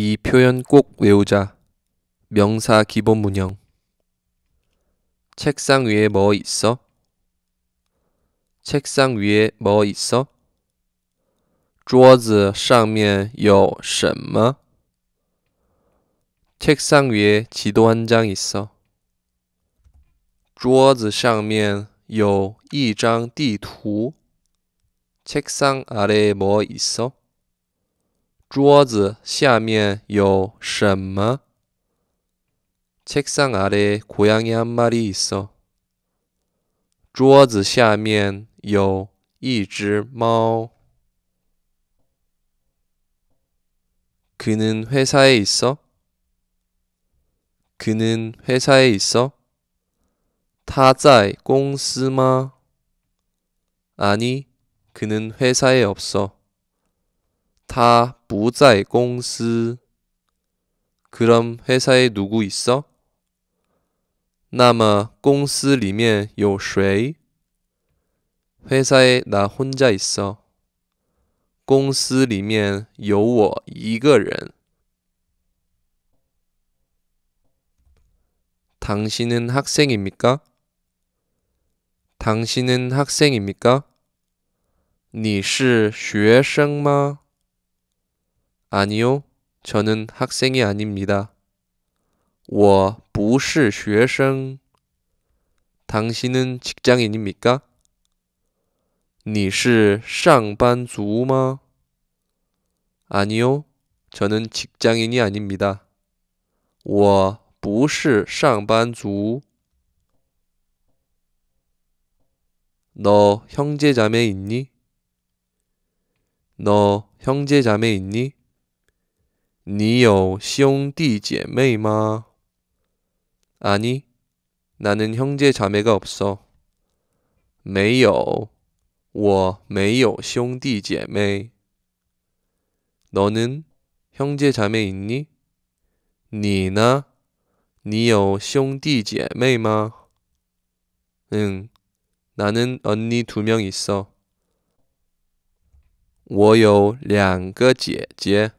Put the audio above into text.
이 표현 꼭 외우자. 명사 기본 문형. 책상 위에 뭐 있어? 책상 위에 뭐 있어? 桌子上面有什么? 책상 위에 지도 한 장 있어. 桌子上面有一张地图. 책상 아래에 뭐 있어? 桌子下面有什么？ 책상 아래 고양이 한 마리 있어. 桌子下面有一只猫. 그는 회사에 있어. 그는 회사에 있어. 他在公司吗? 아니, 그는 회사에 없어. 다 부자의 공 그럼 회사에 누구 있어? 那么公司里面有谁? 회사에 나 혼자 있어. 公司里面有我一个人. 당신은 학생입니까? 당신은 학생입니까? 你是学生吗？ 아니요, 저는 학생이 아닙니다. 我不是学生. 당신은 직장인입니까? 你是上班族吗? 아니요, 저는 직장인이 아닙니다. 我不是上班族.너 형제자매 있니? 너 형제자매 있니? 你有兄弟姐妹吗？ 아니, 나는 형제 자매가 없어. 没有,我没有兄弟姐妹. 너는 형제 자매 있니? 你呢?你有兄弟姐妹吗? 응, 나는 언니 두 명 있어. 我有两个姐姐。